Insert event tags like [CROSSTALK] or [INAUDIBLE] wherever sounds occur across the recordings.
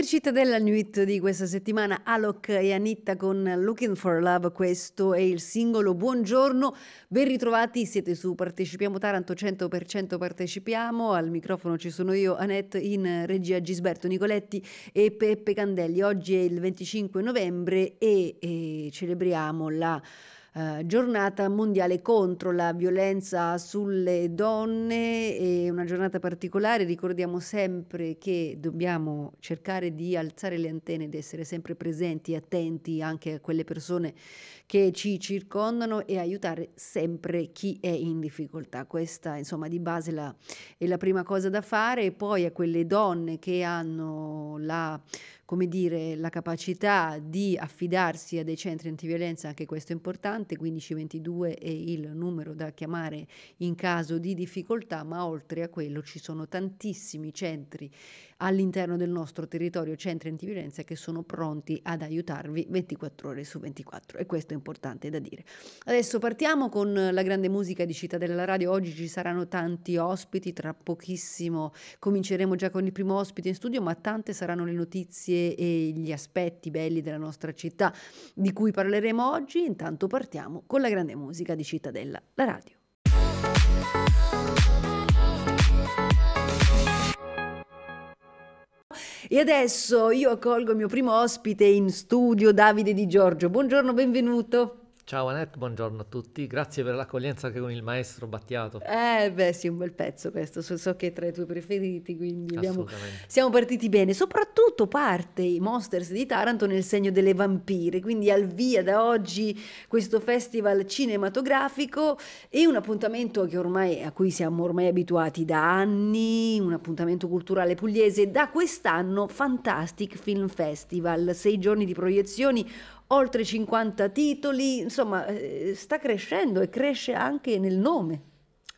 Per Cittadella Nuit di questa settimana, Alok e Anitta con Looking for Love, questo è il singolo Buongiorno, ben ritrovati, siete su Partecipiamo Taranto 100% Partecipiamo, al microfono ci sono io, Annette, in regia Gisberto Nicoletti e Peppe Candelli. Oggi è il 25 novembre e, e celebriamo la... Eh, giornata mondiale contro la violenza sulle donne, è una giornata particolare, ricordiamo sempre che dobbiamo cercare di alzare le antenne di essere sempre presenti attenti anche a quelle persone che ci circondano e aiutare sempre chi è in difficoltà. Questa insomma di base la, è la prima cosa da fare e poi a quelle donne che hanno la come dire, la capacità di affidarsi a dei centri antiviolenza, anche questo è importante, 1522 è il numero da chiamare in caso di difficoltà, ma oltre a quello ci sono tantissimi centri all'interno del nostro territorio, centri antiviolenza che sono pronti ad aiutarvi 24 ore su 24 e questo è importante da dire. Adesso partiamo con la grande musica di Città della Radio, oggi ci saranno tanti ospiti, tra pochissimo cominceremo già con il primo ospite in studio, ma tante saranno le notizie e, gli aspetti belli della nostra città di cui parleremo oggi. Intanto partiamo con la grande musica di Cittadella, la radio. E adesso io accolgo il mio primo ospite in studio, Davide Di Giorgio. Buongiorno, benvenuto. Ciao Anette, buongiorno a tutti, grazie per l'accoglienza anche con il maestro Battiato. Eh beh sì, un bel pezzo questo, so, so che è tra i tuoi preferiti, quindi abbiamo, siamo partiti bene. Soprattutto parte i Monsters di Taranto nel segno delle vampire, quindi al via da oggi questo festival cinematografico e un appuntamento ormai, a cui siamo ormai abituati da anni, un appuntamento culturale pugliese, da quest'anno Fantastic Film Festival, sei giorni di proiezioni, oltre 50 titoli, insomma eh, sta crescendo e cresce anche nel nome.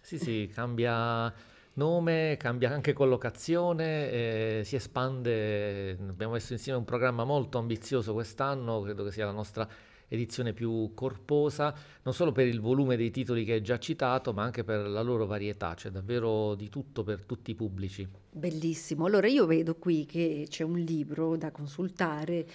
Sì, sì, cambia nome, cambia anche collocazione, eh, si espande, abbiamo messo insieme un programma molto ambizioso quest'anno, credo che sia la nostra edizione più corposa, non solo per il volume dei titoli che hai già citato, ma anche per la loro varietà, c'è davvero di tutto per tutti i pubblici. Bellissimo, allora io vedo qui che c'è un libro da consultare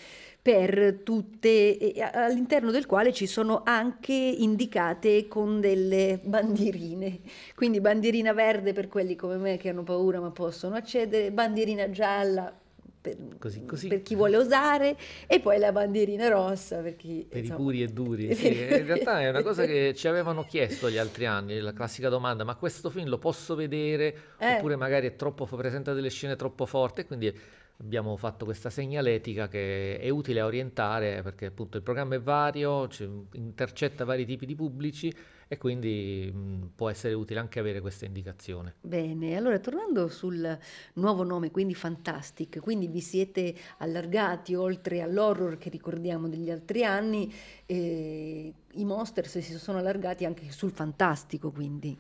per tutte, all'interno del quale ci sono anche indicate con delle bandierine, quindi bandierina verde per quelli come me che hanno paura ma possono accedere, bandierina gialla per, così, mm, così. per chi vuole osare e poi la bandierina rossa per chi... Per insomma, i puri e duri, sì, eh, in realtà è una cosa che ci avevano chiesto gli altri anni, la classica domanda, ma questo film lo posso vedere? Eh. Oppure magari è troppo, presenta delle scene troppo forti, quindi È, abbiamo fatto questa segnaletica che è utile a orientare perché appunto il programma è vario, intercetta vari tipi di pubblici e quindi mh, può essere utile anche avere questa indicazione. Bene, allora tornando sul nuovo nome, quindi Fantastic, quindi vi siete allargati oltre all'horror che ricordiamo degli altri anni, eh, i monster si sono allargati anche sul fantastico quindi.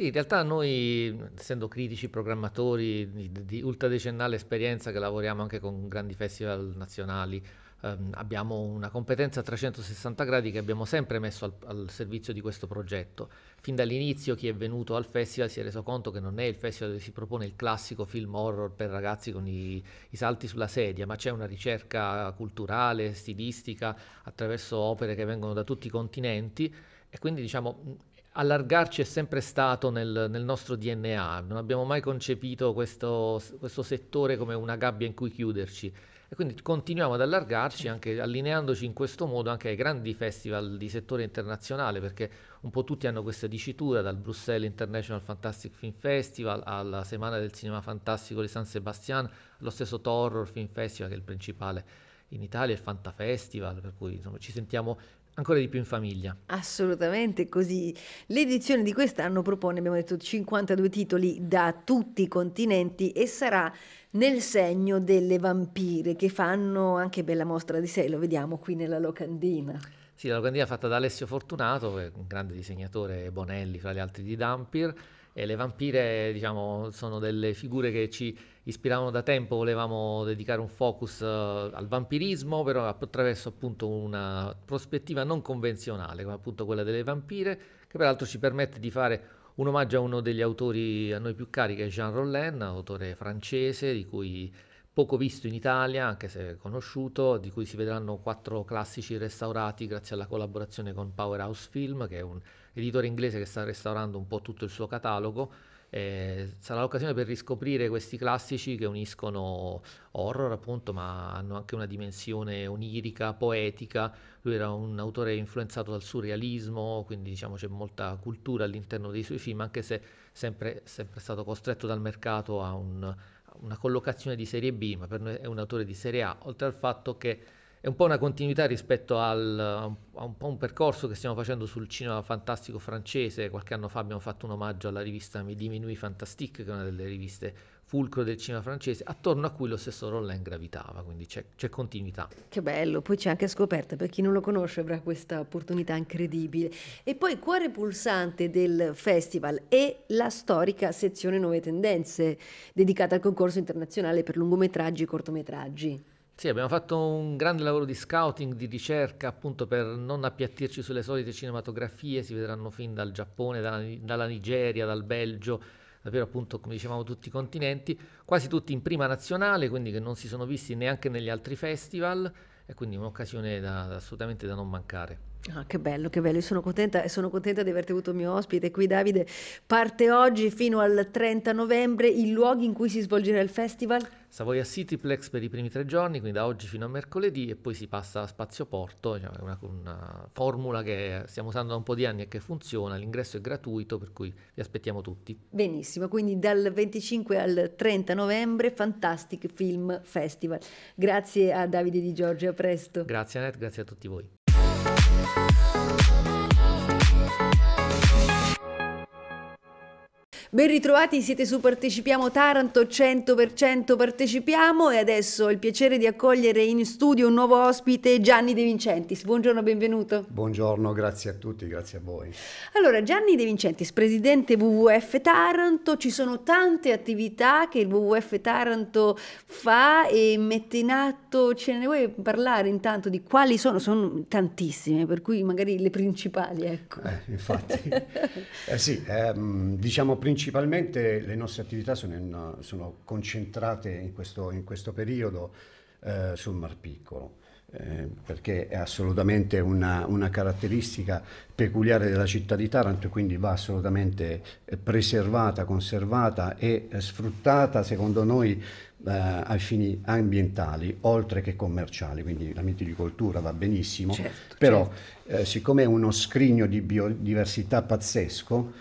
Sì, in realtà noi, essendo critici programmatori di, di ultradecennale esperienza che lavoriamo anche con grandi festival nazionali, ehm, abbiamo una competenza a 360 gradi che abbiamo sempre messo al, al, servizio di questo progetto. Fin dall'inizio chi è venuto al festival si è reso conto che non è il festival dove si propone il classico film horror per ragazzi con i, i salti sulla sedia, ma c'è una ricerca culturale, stilistica, attraverso opere che vengono da tutti i continenti e quindi diciamo allargarci è sempre stato nel, nel, nostro DNA, non abbiamo mai concepito questo, questo, settore come una gabbia in cui chiuderci e quindi continuiamo ad allargarci anche allineandoci in questo modo anche ai grandi festival di settore internazionale perché un po' tutti hanno questa dicitura dal Bruxelles International Fantastic Film Festival alla Semana del Cinema Fantastico di San Sebastian allo stesso Torror Film Festival che è il principale in Italia, il Fanta Festival per cui insomma, ci sentiamo ancora di più in famiglia. Assolutamente così. L'edizione di quest'anno propone, abbiamo detto, 52 titoli da tutti i continenti e sarà nel segno delle vampire che fanno anche bella mostra di sé, lo vediamo qui nella locandina. Sì, la locandina fatta da Alessio Fortunato, un grande disegnatore Bonelli, fra gli altri di Dampir, e le vampire, diciamo, sono delle figure che ci ispiravano da tempo, volevamo dedicare un focus eh, al vampirismo, però attraverso appunto una prospettiva non convenzionale, come appunto quella delle vampire, che peraltro ci permette di fare un omaggio a uno degli autori a noi più cari, che è Jean Rollin, autore francese, di cui poco visto in Italia, anche se conosciuto, di cui si vedranno quattro classici restaurati grazie alla collaborazione con Powerhouse Film, che è un editore inglese che sta restaurando un po' tutto il suo catalogo eh, sarà l'occasione per riscoprire questi classici che uniscono horror, appunto, ma hanno anche una dimensione onirica, poetica. Lui era un autore influenzato dal surrealismo, quindi diciamo c'è molta cultura all'interno dei suoi film, anche se sempre, sempre stato costretto dal mercato a un, una collocazione di serie B, ma per noi è un autore di serie A, oltre al fatto che è un po' una continuità rispetto al, a un po' un percorso che stiamo facendo sul cinema fantastico francese. Qualche anno fa abbiamo fatto un omaggio alla rivista Mi Diminui Fantastique, che è una delle riviste fulcro del cinema francese, attorno a cui lo stesso Rollin gravitava, quindi c'è, c'è continuità. Che bello, poi c'è anche scoperta, per chi non lo conosce avrà questa opportunità incredibile. E poi cuore pulsante del festival è la storica sezione Nuove Tendenze, dedicata al concorso internazionale per lungometraggi e cortometraggi. Sì, abbiamo fatto un grande lavoro di scouting, di ricerca, appunto per non appiattirci sulle solite cinematografie, si vedranno film dal Giappone, dalla, dalla Nigeria, dal Belgio, davvero appunto come dicevamo tutti i continenti, quasi tutti in prima nazionale, quindi che non si sono visti neanche negli altri festival, e quindi un'occasione da, assolutamente da non mancare. Ah, che bello, che bello, sono contenta e sono contenta di averti avuto il mio ospite qui Davide. Parte oggi fino al 30 novembre i luoghi in cui si svolgerà il festival? Savoia Cityplex per i primi tre giorni, quindi da oggi fino a mercoledì e poi si passa a Spazio Porto, cioè una, una formula che stiamo usando da un po' di anni e che funziona, l'ingresso è gratuito per cui vi aspettiamo tutti. Benissimo, quindi dal 25 al 30 novembre Fantastic Film Festival. Grazie a Davide Di Giorgio, a presto. Grazie Annette, grazie a tutti voi. Ben ritrovati, siete su Partecipiamo Taranto, 100% partecipiamo e adesso ho il piacere di accogliere in studio un nuovo ospite, Gianni De Vincentis. Buongiorno, benvenuto. Buongiorno, grazie a tutti, grazie a voi. Allora, Gianni De Vincentis, presidente WWF Taranto, ci sono tante attività che il WWF Taranto fa e mette in atto, ce ne vuoi parlare intanto di quali sono? Sono tantissime, per cui magari le principali, ecco. Eh, infatti, eh, sì, ehm, diciamo principali principalmente le nostre attività sono, in, sono concentrate in questo, in questo periodo eh, sul Mar Piccolo. Eh, perché è assolutamente una, una, caratteristica peculiare della città di Taranto e quindi va assolutamente eh, preservata, conservata e eh, sfruttata secondo noi eh, ai fini ambientali oltre che commerciali, quindi la mitilicoltura va benissimo, certo, però certo. Eh, siccome è uno scrigno di biodiversità pazzesco,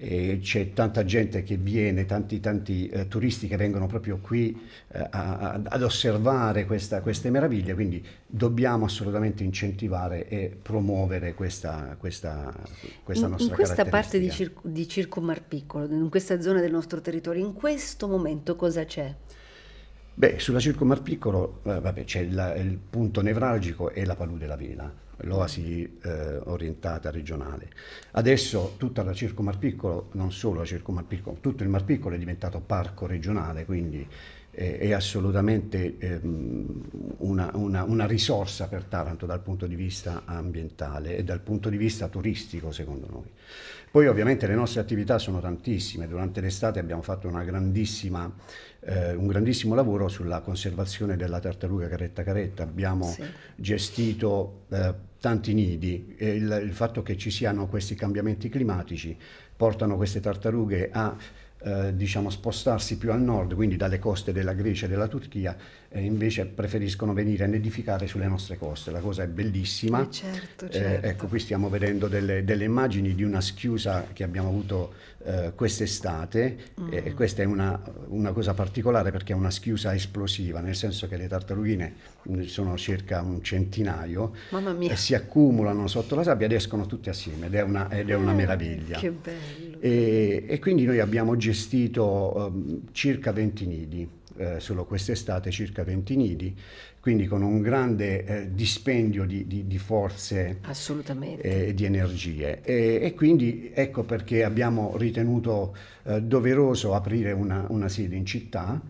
e c'è tanta gente che viene, tanti, tanti eh, turisti che vengono proprio qui eh, a, ad osservare questa, queste meraviglie, quindi dobbiamo assolutamente incentivare e promuovere questa, questa, questa in, nostra in questa parte di, Cir- di Circo Marpiccolo, in questa zona del nostro territorio, in questo momento cosa c'è? Beh, sulla Circumarpiccolo eh, vabbè, c'è il, il, punto nevralgico è la palude della Vela, l'oasi eh, orientata regionale. Adesso tutta la Circumarpiccolo, non solo la Circumarpiccolo, tutto il Marpiccolo è diventato parco regionale, quindi eh, è assolutamente eh, una, una, una risorsa per Taranto dal punto di vista ambientale e dal punto di vista turistico, secondo noi. Poi ovviamente le nostre attività sono tantissime, durante l'estate abbiamo fatto eh, un grandissimo lavoro sulla conservazione della tartaruga caretta caretta, abbiamo sì. gestito eh, tanti nidi e il, il fatto che ci siano questi cambiamenti climatici portano queste tartarughe a eh, diciamo, spostarsi più a nord, quindi dalle coste della Grecia e della Turchia, eh, invece preferiscono venire a nidificare sulle nostre coste. La cosa è bellissima. Eh certo, eh, certo. Eh, ecco, qui stiamo vedendo delle, delle, immagini di una schiusa che abbiamo avuto eh, quest'estate mm. e questa è una, una, cosa particolare perché è una schiusa esplosiva, nel senso che le tartarughine mm, sono circa un centinaio e si accumulano sotto la sabbia ed escono tutte assieme ed è una, ed è una ah, meraviglia. Che bello. E, e, quindi noi abbiamo gestito um, circa 20 nidi eh, solo quest'estate circa 20 nidi, quindi con un grande eh, dispendio di, di, di forze eh, e di energie. E, e, quindi ecco perché abbiamo ritenuto eh, doveroso aprire una, una sede in città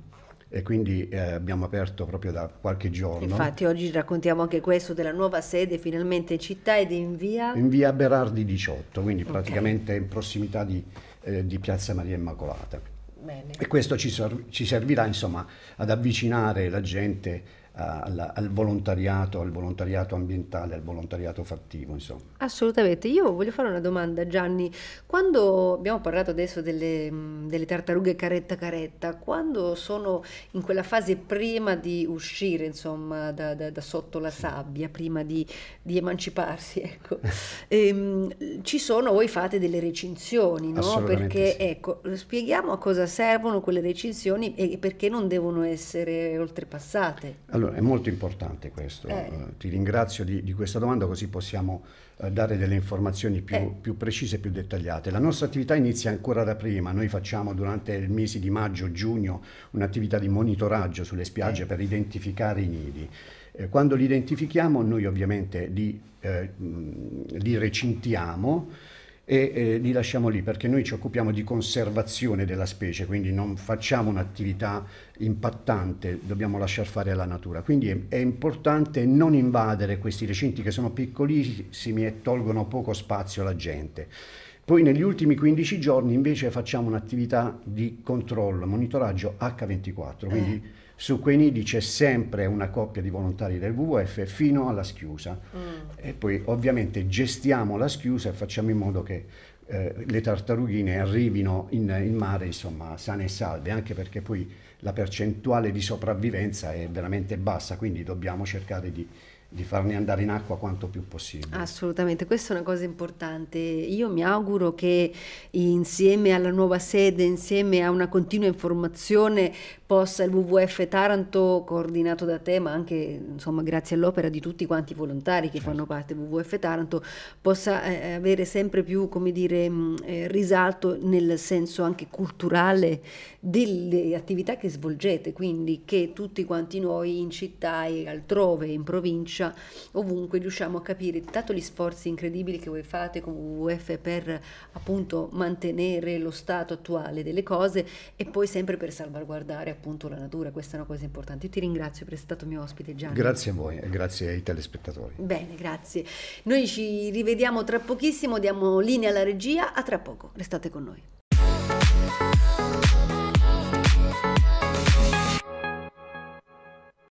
e quindi eh, abbiamo aperto proprio da qualche giorno. Infatti oggi raccontiamo anche questo della nuova sede finalmente in città ed in via... In via Berardi 18, quindi praticamente in prossimità di, eh, di Piazza Maria Immacolata. Bene. E questo ci, servirà insomma, ad avvicinare la gente al, al, volontariato, al volontariato ambientale, al volontariato fattivo, insomma. Assolutamente. Io voglio fare una domanda, Gianni. Quando abbiamo parlato adesso delle, mm, delle tartarughe caretta caretta, quando sono in quella fase prima di uscire, insomma, da, da, da sotto la sabbia, prima di, di emanciparsi, [LAUGHS] ecco, ehm, ci sono, voi fate delle recinzioni, no? Perché, sì. ecco, spieghiamo a cosa servono quelle recinzioni e perché non devono essere oltrepassate. Allora, allora, è molto importante questo. Eh. Uh, ti ringrazio di, di, questa domanda così possiamo uh, dare delle informazioni più, eh. più precise e più dettagliate. La nostra attività inizia ancora da prima. Noi facciamo durante il mese di maggio-giugno un'attività di monitoraggio sulle spiagge eh. per identificare i nidi. Eh, quando li identifichiamo noi ovviamente li, li recintiamo e eh, li lasciamo lì perché noi ci occupiamo di conservazione della specie, quindi non facciamo un'attività impattante, dobbiamo lasciar fare alla natura. Quindi è, è, importante non invadere questi recinti che sono piccolissimi e tolgono poco spazio alla gente. Poi negli ultimi 15 giorni invece facciamo un'attività di controllo, monitoraggio H24, quindi eh. Su quei nidi c'è sempre una coppia di volontari del WWF fino alla schiusa mm. e poi ovviamente gestiamo la schiusa e facciamo in modo che eh, le tartarughine arrivino in, in mare insomma sane e salve, anche perché poi la percentuale di sopravvivenza è veramente bassa, quindi dobbiamo cercare di di farne andare in acqua quanto più possibile. Assolutamente, questa è una cosa importante. Io mi auguro che insieme alla nuova sede, insieme a una continua informazione, possa il WWF Taranto, coordinato da te, ma anche insomma, grazie all'opera di tutti quanti i volontari che certo. fanno parte del WWF Taranto, possa eh, avere sempre più dire, mh, eh, risalto nel senso anche culturale delle attività che svolgete, quindi che tutti quanti noi in città e altrove, in provincia, ovunque riusciamo a capire tanto gli sforzi incredibili che voi fate con WWF per appunto mantenere lo stato attuale delle cose e poi sempre per salvaguardare appunto la natura, questa è una cosa importante. Io ti ringrazio per essere stato mio ospite Gianni. Grazie a voi e grazie ai telespettatori. Bene, grazie. Noi ci rivediamo tra pochissimo, diamo linea alla regia, a tra poco, restate con noi.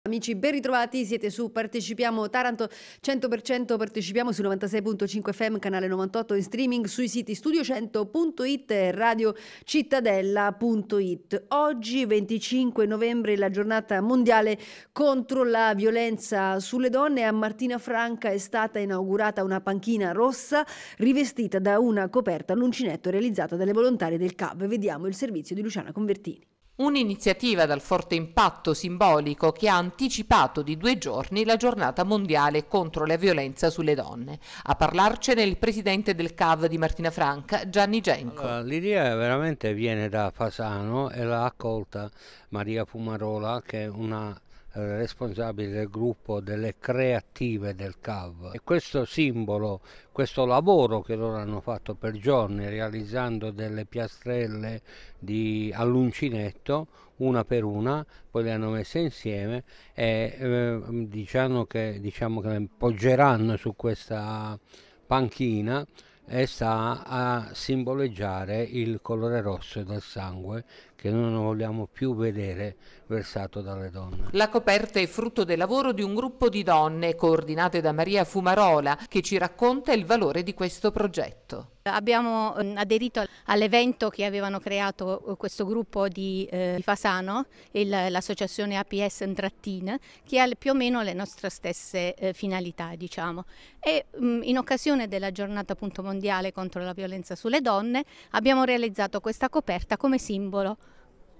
Amici, ben ritrovati, siete su Partecipiamo Taranto 100%, partecipiamo su 96.5 FM, canale 98 in streaming sui siti studio100.it e radiocittadella.it. Oggi 25 novembre la giornata mondiale contro la violenza sulle donne a Martina Franca è stata inaugurata una panchina rossa rivestita da una coperta all'uncinetto realizzata dalle volontarie del CAV. Vediamo il servizio di Luciana Convertini. Un'iniziativa dal forte impatto simbolico che ha anticipato di due giorni la giornata mondiale contro la violenza sulle donne. A parlarcene il presidente del CAV di Martina Franca, Gianni Genco. Allora, l'idea veramente viene da Fasano e l'ha accolta Maria Fumarola che è una eh, responsabile del gruppo delle creative del CAV. E questo simbolo, questo lavoro che loro hanno fatto per giorni realizzando delle piastrelle di, all'uncinetto, una per una, poi le hanno messe insieme e eh, diciamo, che, diciamo che le poggeranno su questa panchina e sta a simboleggiare il colore rosso del sangue che noi non vogliamo più vedere versato dalle donne. La coperta è frutto del lavoro di un gruppo di donne coordinate da Maria Fumarola che ci racconta il valore di questo progetto. Abbiamo ehm, aderito all'evento che avevano creato eh, questo gruppo di, eh, Fasano, l'associazione APS Intrattin, che ha più o meno le nostre stesse eh, finalità. Diciamo. E, mm, in occasione della giornata mondiale contro la violenza sulle donne abbiamo realizzato questa coperta come simbolo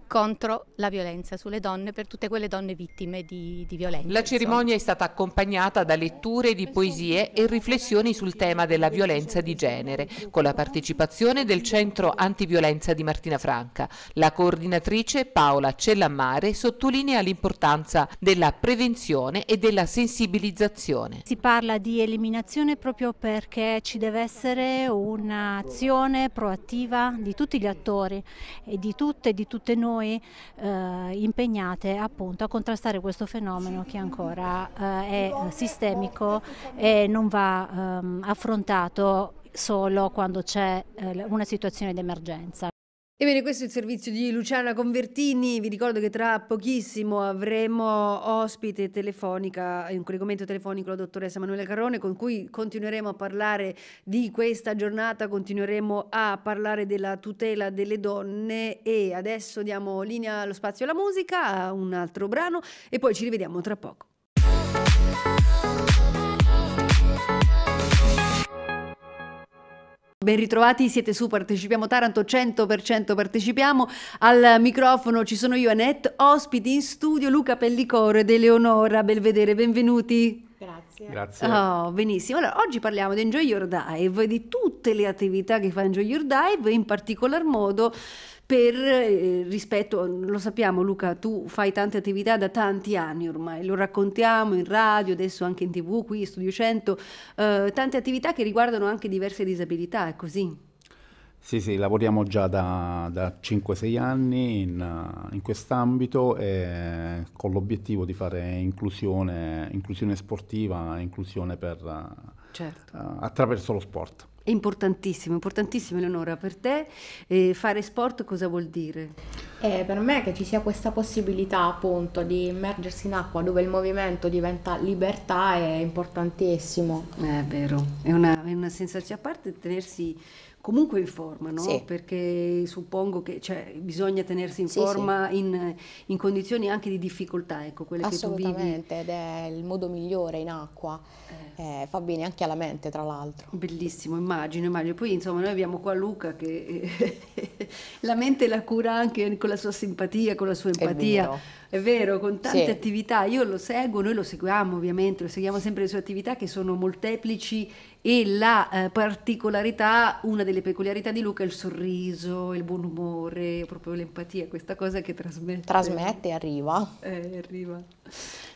contro la violenza sulle donne per tutte quelle donne vittime di, di violenza. La cerimonia insomma. è stata accompagnata da letture di poesie e riflessioni sul tema della violenza di genere, con la partecipazione del Centro Antiviolenza di Martina Franca. La coordinatrice Paola Cellammare sottolinea l'importanza della prevenzione e della sensibilizzazione. Si parla di eliminazione proprio perché ci deve essere un'azione proattiva di tutti gli attori e di tutte e di tutte noi noi eh, impegnate appunto a contrastare questo fenomeno che ancora eh, è sistemico e non va ehm, affrontato solo quando c'è eh, una situazione d'emergenza. Ebbene, questo è il servizio di Luciana Convertini. Vi ricordo che tra pochissimo avremo ospite telefonica, in collegamento telefonico la dottoressa Manuela Carrone, con cui continueremo a parlare di questa giornata, continueremo a parlare della tutela delle donne e adesso diamo linea allo spazio alla musica, a un altro brano e poi ci rivediamo tra poco. Ben ritrovati, siete su Partecipiamo Taranto, 100% partecipiamo. Al microfono ci sono io, Annette, ospiti in studio Luca Pellicore ed Eleonora Belvedere. Benvenuti. Grazie. Grazie. Oh, benissimo. Allora, oggi parliamo di Enjoy Your Dive, di tutte le attività che fa Enjoy Your Dive in particolar modo per eh, rispetto, lo sappiamo Luca, tu fai tante attività da tanti anni ormai, lo raccontiamo in radio, adesso anche in tv, qui in Studio 100, eh, tante attività che riguardano anche diverse disabilità, è così? Sì, sì, lavoriamo già da, da 5-6 anni in, in quest'ambito e con l'obiettivo di fare inclusione, inclusione sportiva, inclusione per, certo. uh, attraverso lo sport. È importantissimo, importantissimo Eleonora, per te eh, fare sport cosa vuol dire? Eh, per me che ci sia questa possibilità appunto di immergersi in acqua dove il movimento diventa libertà è importantissimo. È vero, è una, è una sensazione, a parte tenersi comunque informano, sì. perché suppongo che cioè, bisogna tenersi in sì, forma sì. In, in, condizioni anche di difficoltà, ecco, quelle che tu vivi. Assolutamente, ed è il modo migliore in acqua, eh. Eh, fa bene anche alla mente tra l'altro. Bellissimo, immagino, immagino. Poi insomma noi abbiamo qua Luca che eh, [LAUGHS] la mente la cura anche con la sua simpatia, con la sua empatia. È vero, è vero con tante attività. Io lo seguo, noi lo seguiamo ovviamente, lo seguiamo sempre le sue attività che sono molteplici e la eh, particolarità, una delle peculiarità di Luca è il sorriso, il buon umore, proprio l'empatia, questa cosa che trasmette. Trasmette, arriva. Eh, arriva.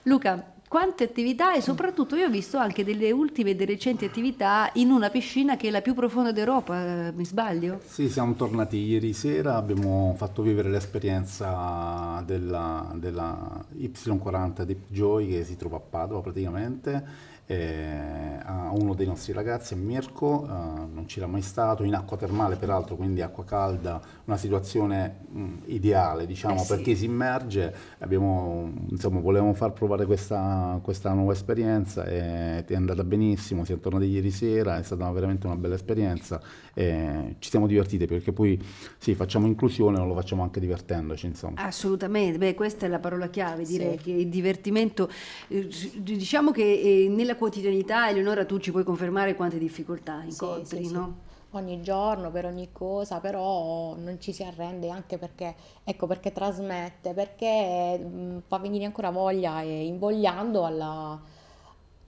Luca, quante attività e soprattutto io ho visto anche delle ultime e delle recenti attività in una piscina che è la più profonda d'Europa, eh, mi sbaglio? Sì, siamo tornati ieri sera, abbiamo fatto vivere l'esperienza della, della Y40 Deep Joy che si trova a Padova praticamente eh, a uno dei nostri ragazzi, a Mirko, eh, non c'era mai stato, in acqua termale peraltro, quindi acqua calda, una situazione mh, mm, ideale diciamo eh sì. perché si immerge, abbiamo, insomma, volevamo far provare questa, questa nuova esperienza e è andata benissimo, siamo tornati ieri sera, è stata veramente una bella esperienza, e ci siamo divertiti perché poi sì, facciamo inclusione, ma lo facciamo anche divertendoci insomma. Assolutamente, Beh, questa è la parola chiave direi sì. che il divertimento, eh, diciamo che eh, nella quotidianità, Eleonora, tu ci puoi confermare quante difficoltà incontri, sì, no? ogni giorno, per ogni cosa, però non ci si arrende anche perché, ecco, perché trasmette, perché mm, fa venire ancora voglia e invogliando alla,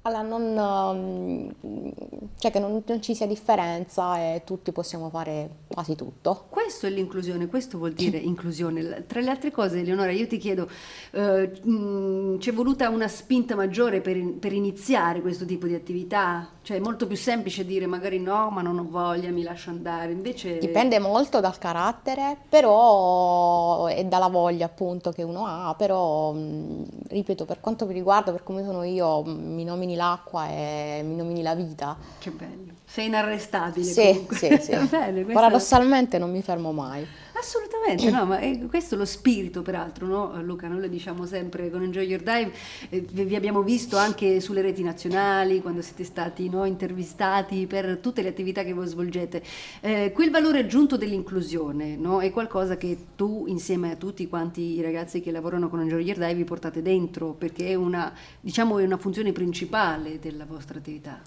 alla non, ehm, cioè che non, non, ci sia differenza e tutti possiamo fare quasi tutto. Questo è l'inclusione, questo vuol dire inclusione. Tra le altre cose, Eleonora, io ti chiedo, eh, mh, c'è voluta una spinta maggiore per, per, iniziare questo tipo di attività? Cioè è molto più semplice dire magari no, ma non ho voglia, mi lascio andare, invece... Dipende molto dal carattere, però, e dalla voglia appunto che uno ha, però, ripeto, per quanto mi riguarda, per come sono io, mi nomini nomini l'acqua e mi nomini la vita. Che bello, sei inarrestabile. Sì, comunque. sì, sì. [LAUGHS] Bene, Paradossalmente non mi fermo mai. Assolutamente, eh. no, ma è eh, questo è lo spirito, peraltro, no? Luca, noi lo diciamo sempre con Enjoy Your Dive, eh, vi abbiamo visto anche sulle reti nazionali, quando siete stati no, intervistati per tutte le attività che voi svolgete. Eh, quel valore aggiunto dell'inclusione no? è qualcosa che tu, insieme a tutti quanti i ragazzi che lavorano con Enjoy Your Dive, vi portate dentro, perché è una, diciamo, è una funzione principale della vostra attività.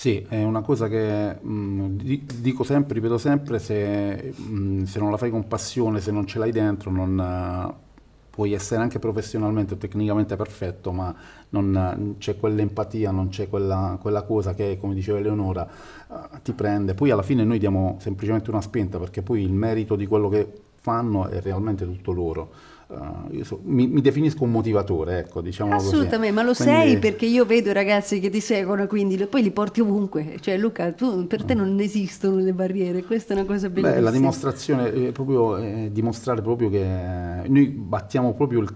Sì, è una cosa che mh, mm, dico sempre, ripeto sempre, se, mh, mm, se, non la fai con passione, se non ce l'hai dentro, non, uh, puoi essere anche professionalmente o tecnicamente perfetto, ma non uh, c'è quell'empatia, non c'è quella, quella, cosa che, come diceva Eleonora, uh, ti prende. Poi alla fine noi diamo semplicemente una spinta, perché poi il merito di quello che fanno è realmente tutto loro Uh, so, mi, mi, definisco un motivatore, ecco, diciamo Assolutamente, così. ma lo quindi... sei perché io vedo i ragazzi che ti seguono, quindi poi li porti ovunque. Cioè, Luca, tu, per te mm. non esistono le barriere, questa è una cosa bellissima. Beh, la dimostrazione è eh, proprio è eh, dimostrare proprio che noi battiamo proprio il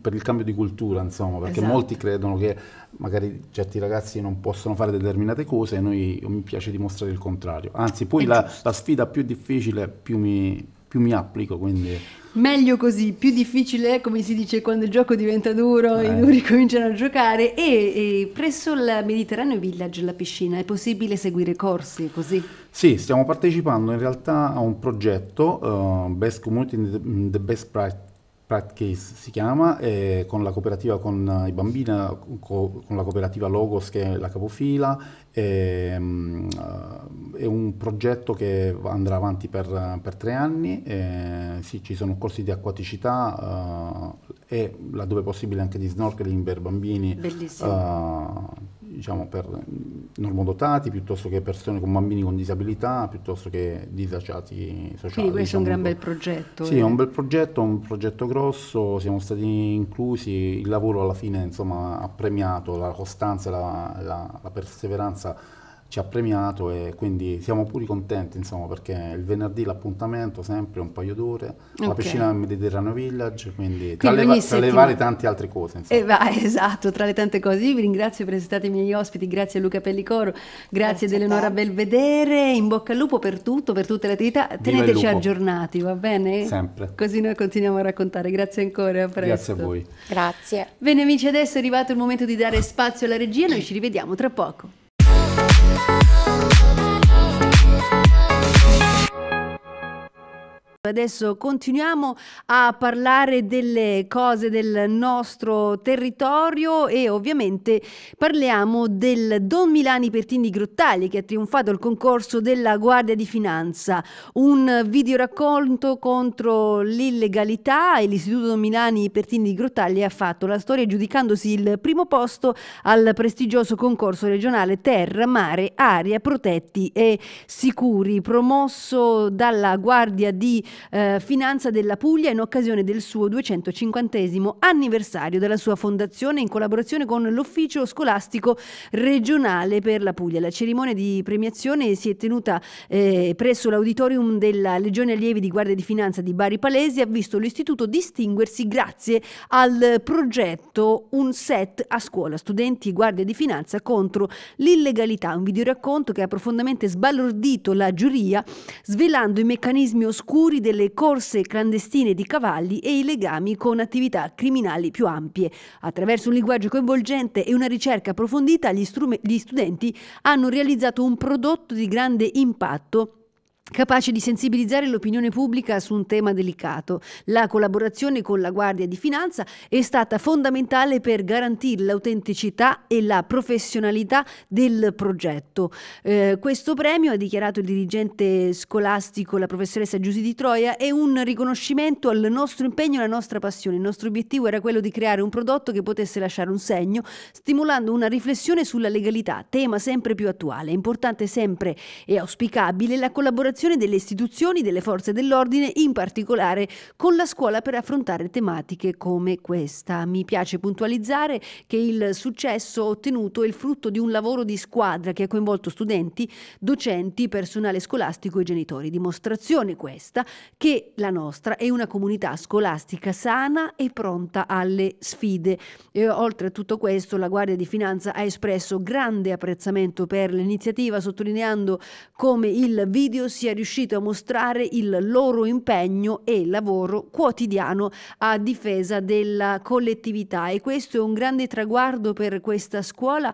per il cambio di cultura, insomma, perché esatto. molti credono che magari certi ragazzi non possono fare determinate cose e noi oh, mi piace dimostrare il contrario. Anzi, poi la, la sfida più difficile più mi, più mi applico, quindi meglio così, più difficile come si dice quando il gioco diventa duro eh. i duri [LAUGHS] cominciano a giocare e, e presso il Mediterraneo Village, la piscina, è possibile seguire corsi così? Sì, stiamo partecipando in realtà a un progetto, uh, Best Community in the Best Practice Practice si chiama, eh, con la cooperativa con i bambini, co con la cooperativa Logos che è la capofila, e, mm, è un progetto che andrà avanti per, per tre anni, e, sì, ci sono corsi di acquaticità uh, e laddove possibile anche di snorkeling per bambini. Bellissimo. Uh, diciamo, per mm, normodotati, piuttosto che persone con bambini con disabilità, piuttosto che disagiati sociali. Quindi questo diciamo è un gran bel progetto. Sì, eh. è un eh. bel progetto, un progetto grosso, siamo stati inclusi, il lavoro alla fine insomma, ha premiato la costanza e la, la, la perseveranza ci ha premiato e quindi siamo pure contenti insomma perché il venerdì l'appuntamento sempre un paio d'ore okay. alla piscina Mediterraneo Village quindi, quindi tra, le, va- tra le, varie tante altre cose eh, va, [LAUGHS] esatto tra le tante cose io vi ringrazio per essere stati i miei ospiti grazie a Luca Pellicoro grazie, grazie ad Eleonora Belvedere in bocca al lupo per tutto per tutte le attività teneteci aggiornati va bene? sempre così noi continuiamo a raccontare grazie ancora a presto grazie a voi grazie bene amici adesso è arrivato il momento di dare spazio alla regia noi ci rivediamo tra poco Adesso continuiamo a parlare delle cose del nostro territorio e ovviamente parliamo del Don Milani Pertini Grottali che ha trionfato il concorso della Guardia di Finanza, un video racconto contro l'illegalità e l'Istituto Don Milani Pertini Grottali ha fatto la storia giudicandosi il primo posto al prestigioso concorso regionale Terra, Mare, Aria, Protetti e Sicuri, promosso dalla Guardia di Finanza eh, Finanza della Puglia in occasione del suo 250 anniversario della sua fondazione in collaborazione con l'Ufficio Scolastico Regionale per la Puglia. La cerimonia di premiazione si è tenuta eh, presso l'auditorium della Legione Allievi di Guardia di Finanza di Bari Palesi e ha visto l'istituto distinguersi grazie al progetto Un set a scuola, studenti guardia di finanza contro l'illegalità, un videoracconto che ha profondamente sbalordito la giuria svelando i meccanismi oscuri cui delle corse clandestine di cavalli e i legami con attività criminali più ampie. Attraverso un linguaggio coinvolgente e una ricerca approfondita, gli, gli studenti hanno realizzato un prodotto di grande impatto capace di sensibilizzare l'opinione pubblica su un tema delicato. La collaborazione con la Guardia di Finanza è stata fondamentale per garantire l'autenticità e la professionalità del progetto. Eh, questo premio, ha dichiarato il dirigente scolastico, la professoressa Giussi di Troia, è un riconoscimento al nostro impegno e alla nostra passione. Il nostro obiettivo era quello di creare un prodotto che potesse lasciare un segno, stimolando una riflessione sulla legalità, tema sempre più attuale. È importante sempre e auspicabile la collaborazione collaborazione delle istituzioni, delle forze dell'ordine, in particolare con la scuola per affrontare tematiche come questa. Mi piace puntualizzare che il successo ottenuto è il frutto di un lavoro di squadra che ha coinvolto studenti, docenti, personale scolastico e genitori. Dimostrazione questa che la nostra è una comunità scolastica sana e pronta alle sfide. E, oltre a tutto questo, la Guardia di Finanza ha espresso grande apprezzamento per l'iniziativa, sottolineando come il video sia è riuscito a mostrare il loro impegno e lavoro quotidiano a difesa della collettività e questo è un grande traguardo per questa scuola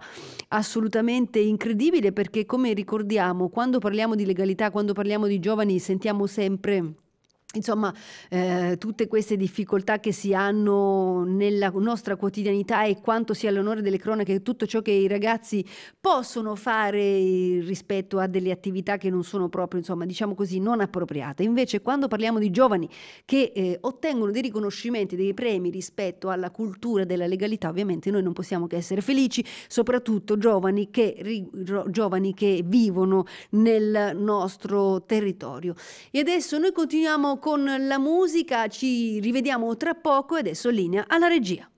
assolutamente incredibile perché come ricordiamo quando parliamo di legalità, quando parliamo di giovani sentiamo sempre Insomma, eh, tutte queste difficoltà che si hanno nella nostra quotidianità e quanto sia l'onore delle cronache, tutto ciò che i ragazzi possono fare rispetto a delle attività che non sono proprio, insomma, diciamo così, non appropriate. Invece, quando parliamo di giovani che eh, ottengono dei riconoscimenti, dei premi rispetto alla cultura della legalità, ovviamente noi non possiamo che essere felici, soprattutto giovani che, ri, giovani che vivono nel nostro territorio. E adesso noi continuiamo con la musica, ci rivediamo tra poco e adesso linea alla regia.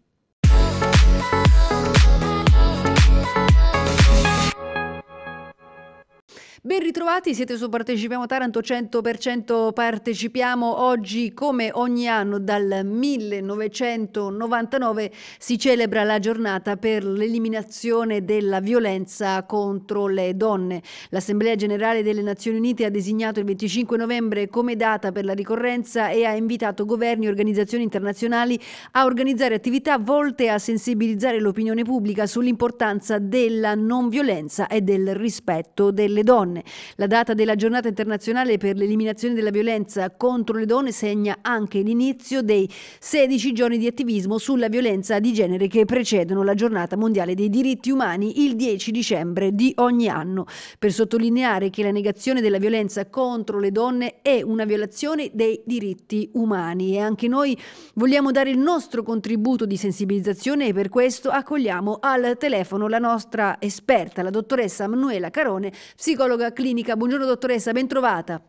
Ben ritrovati, siete su Partecipiamo Taranto 100% Partecipiamo. Oggi, come ogni anno, dal 1999 si celebra la giornata per l'eliminazione della violenza contro le donne. L'Assemblea Generale delle Nazioni Unite ha designato il 25 novembre come data per la ricorrenza e ha invitato governi e organizzazioni internazionali a organizzare attività volte a sensibilizzare l'opinione pubblica sull'importanza della non violenza e del rispetto delle donne donne. La data della giornata internazionale per l'eliminazione della violenza contro le donne segna anche l'inizio dei 16 giorni di attivismo sulla violenza di genere che precedono la giornata mondiale dei diritti umani il 10 dicembre di ogni anno, per sottolineare che la negazione della violenza contro le donne è una violazione dei diritti umani e anche noi vogliamo dare il nostro contributo di sensibilizzazione e per questo accogliamo al telefono la nostra esperta, la dottoressa Manuela Carone, psicologa Nuova Clinica. Buongiorno dottoressa, ben trovata.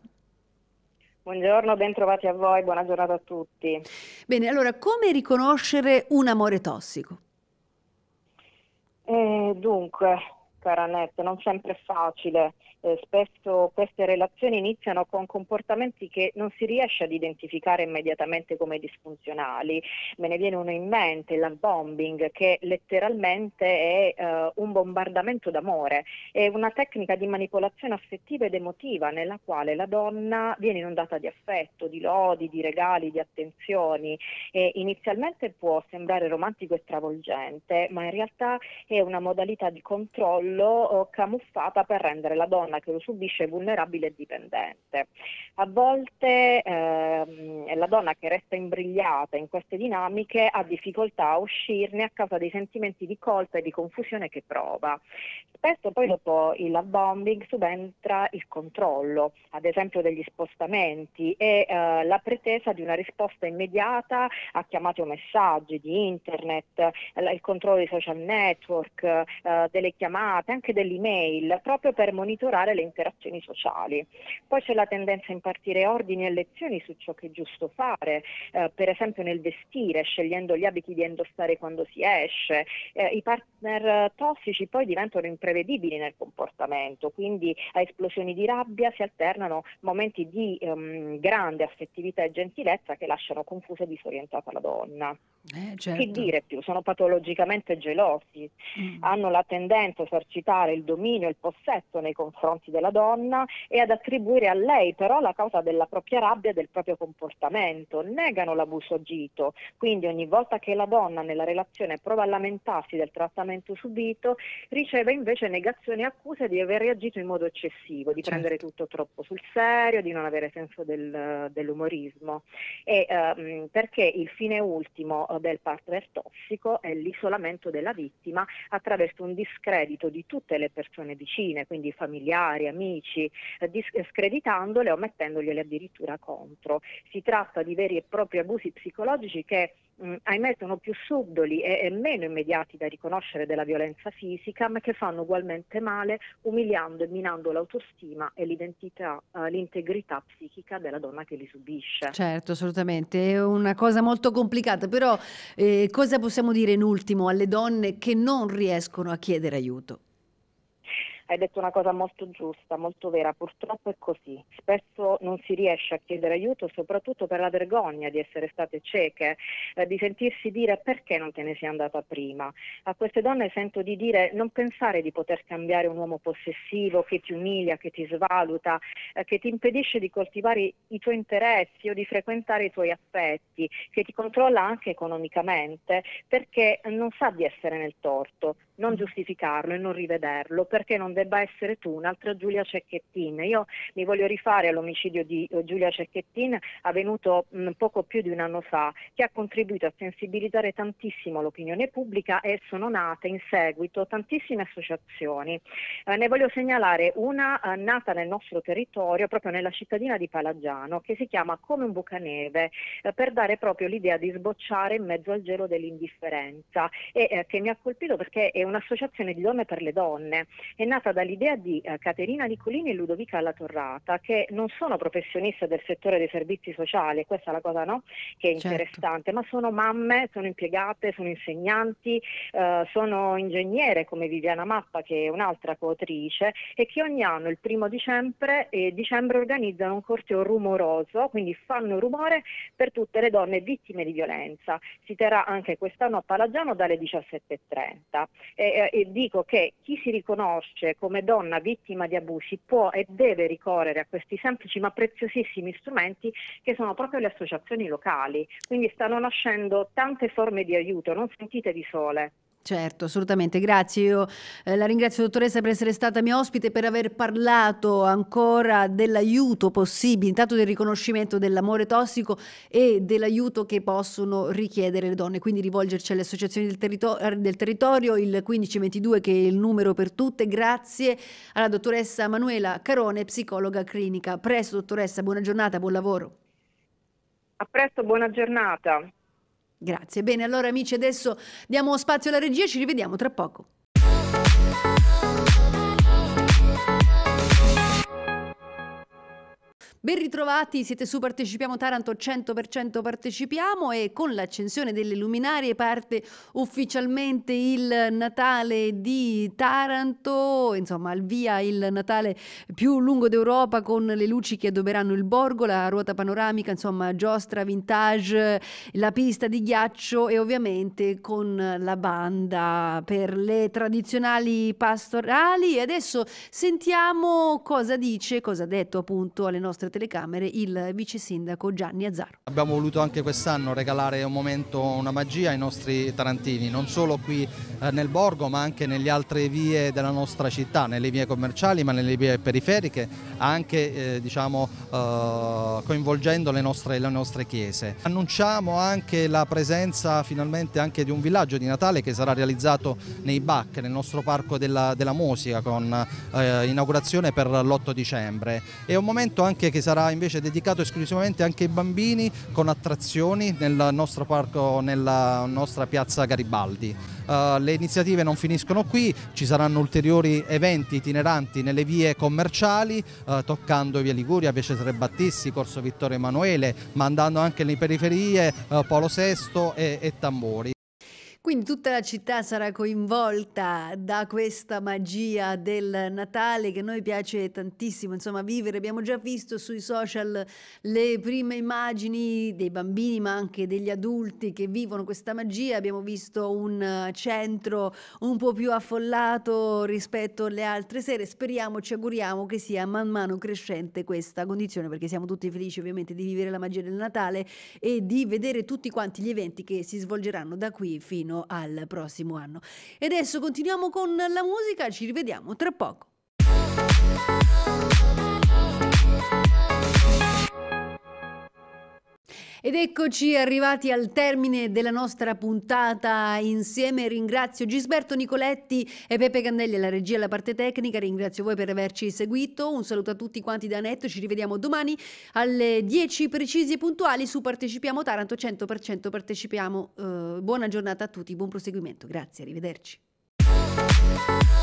Buongiorno, ben trovati a voi, buona giornata a tutti. Bene, allora come riconoscere un amore tossico? Eh, dunque, cara Annette, non sempre è facile eh, spesso queste relazioni iniziano con comportamenti che non si riesce ad identificare immediatamente come disfunzionali. Me ne viene uno in mente, la bombing, che letteralmente è eh, un bombardamento d'amore, è una tecnica di manipolazione affettiva ed emotiva nella quale la donna viene inondata di affetto, di lodi, di regali, di attenzioni e inizialmente può sembrare romantico e travolgente, ma in realtà è una modalità di controllo eh, camuffata per rendere la donna donna che lo subisce è vulnerabile e dipendente. A volte ehm, la donna che resta imbrigliata in queste dinamiche ha difficoltà a uscirne a causa dei sentimenti di colpa e di confusione che prova. Spesso poi dopo il love bombing subentra il controllo, ad esempio degli spostamenti e eh, la pretesa di una risposta immediata a chiamate o messaggi di internet, il controllo dei social network, eh, delle chiamate, anche dell'email, proprio per monitorare regolare le interazioni sociali. Poi c'è la tendenza a impartire ordini e lezioni su ciò che è giusto fare, eh, per esempio nel vestire, scegliendo gli abiti di indossare quando si esce. Eh, I partner tossici poi diventano imprevedibili nel comportamento, quindi a esplosioni di rabbia si alternano momenti di ehm, grande affettività e gentilezza che lasciano confusa e disorientata la donna. Eh, certo. Che dire più? Sono patologicamente gelosi, mm. hanno la tendenza a esercitare il dominio e il possesso nei confronti confronti della donna e ad attribuire a lei però la causa della propria rabbia e del proprio comportamento. Negano l'abuso agito, quindi ogni volta che la donna nella relazione prova a lamentarsi del trattamento subito, riceve invece negazioni e accuse di aver reagito in modo eccessivo, di certo. prendere tutto troppo sul serio, di non avere senso del, dell'umorismo. E, ehm, perché il fine ultimo eh, del partner tossico è l'isolamento della vittima attraverso un discredito di tutte le persone vicine, quindi familiari, familiari, amici, eh, eh, screditandole o mettendogliele addirittura contro. Si tratta di veri e propri abusi psicologici che mm, ahimè sono più subdoli e, meno immediati da riconoscere della violenza fisica, ma che fanno ugualmente male umiliando e minando l'autostima e l'identità, eh, l'integrità psichica della donna che li subisce. Certo, assolutamente, è una cosa molto complicata, però eh, cosa possiamo dire in ultimo alle donne che non riescono a chiedere aiuto? Hai detto una cosa molto giusta, molto vera, purtroppo è così. Spesso non si riesce a chiedere aiuto, soprattutto per la vergogna di essere state cieche, eh, di sentirsi dire perché non te ne sei andata prima. A queste donne sento di dire non pensare di poter cambiare un uomo possessivo che ti umilia, che ti svaluta, eh, che ti impedisce di coltivare i tuoi interessi o di frequentare i tuoi affetti, che ti controlla anche economicamente perché non sa di essere nel torto, non giustificarlo e non rivederlo, perché non deve debba essere tu un'altra Giulia Cecchettin. Io mi voglio rifare all'omicidio di eh, Giulia Cecchettin avvenuto mh, mm, poco più di un anno fa, che ha contribuito a sensibilizzare tantissimo l'opinione pubblica e sono nate in seguito tantissime associazioni. Eh, ne voglio segnalare una eh, nata nel nostro territorio, proprio nella cittadina di Palagiano, che si chiama Come un bucaneve, eh, per dare proprio l'idea di sbocciare in mezzo al gelo dell'indifferenza e eh, che mi ha colpito perché è un'associazione di donne per le donne. È nata ispirata dall'idea di eh, Caterina Nicolini e Ludovica Alla Torrata, che non sono professioniste del settore dei servizi sociali, questa è la cosa no? che è certo. interessante, certo. ma sono mamme, sono impiegate, sono insegnanti, eh, sono ingegnere come Viviana Mappa, che è un'altra coautrice, e che ogni anno, il primo dicembre, eh, dicembre organizzano un corteo rumoroso, quindi fanno rumore per tutte le donne vittime di violenza. Si terrà anche quest'anno a Palagiano dalle 17.30. E, eh, e dico che chi si riconosce femminile come donna vittima di abusi può e deve ricorrere a questi semplici ma preziosissimi strumenti che sono proprio le associazioni locali. Quindi stanno nascendo tante forme di aiuto, non sentitevi sole. Certo, assolutamente, grazie. Io eh, la ringrazio dottoressa per essere stata mia ospite e per aver parlato ancora dell'aiuto possibile, intanto del riconoscimento dell'amore tossico e dell'aiuto che possono richiedere le donne, quindi rivolgerci alle associazioni del, territor eh, del territorio, il 1522 che è il numero per tutte. Grazie alla dottoressa Manuela Carone, psicologa clinica. A presto dottoressa, buona giornata, buon lavoro. A presto, buona giornata. Grazie. Bene, allora amici, adesso diamo spazio alla regia e ci rivediamo tra poco. Ben ritrovati, siete su Partecipiamo Taranto 100% Partecipiamo e con l'accensione delle luminarie parte ufficialmente il Natale di Taranto, insomma al via il Natale più lungo d'Europa con le luci che adoberanno il borgo, la ruota panoramica, insomma giostra, vintage, la pista di ghiaccio e ovviamente con la banda per le tradizionali pastorali. E adesso sentiamo cosa dice, cosa ha detto appunto alle nostre telecamere il vice sindaco Gianni Azzaro. Abbiamo voluto anche quest'anno regalare un momento, una magia ai nostri tarantini, non solo qui eh, nel borgo ma anche nelle altre vie della nostra città, nelle vie commerciali ma nelle vie periferiche, anche eh, diciamo, eh, coinvolgendo le nostre, le nostre chiese. Annunciamo anche la presenza finalmente anche di un villaggio di Natale che sarà realizzato nei BAC, nel nostro parco della, della musica, con eh, inaugurazione per l'8 dicembre. È un momento anche che che sarà invece dedicato esclusivamente anche ai bambini con attrazioni nel nostro parco, nella nostra piazza Garibaldi. Uh, le iniziative non finiscono qui, ci saranno ulteriori eventi itineranti nelle vie commerciali, uh, toccando via Liguria, via Cesare Battisti, Corso Vittorio Emanuele, ma andando anche nelle periferie, uh, Polo VI e, e Tambori. Quindi tutta la città sarà coinvolta da questa magia del Natale che a noi piace tantissimo, insomma, vivere. Abbiamo già visto sui social le prime immagini dei bambini, ma anche degli adulti che vivono questa magia. Abbiamo visto un centro un po' più affollato rispetto alle altre sere. Speriamo, ci auguriamo che sia man mano crescente questa condizione, perché siamo tutti felici ovviamente di vivere la magia del Natale e di vedere tutti quanti gli eventi che si svolgeranno da qui fino fino al prossimo anno. E adesso continuiamo con la musica, ci rivediamo tra poco. Ed eccoci arrivati al termine della nostra puntata insieme. Ringrazio Gisberto Nicoletti e Peppe Candelli alla regia e alla parte tecnica. Ringrazio voi per averci seguito. Un saluto a tutti quanti da Netto. Ci rivediamo domani alle 10 precisi e puntuali su Partecipiamo Taranto 100% Partecipiamo. Eh, buona giornata a tutti, buon proseguimento. Grazie, arrivederci.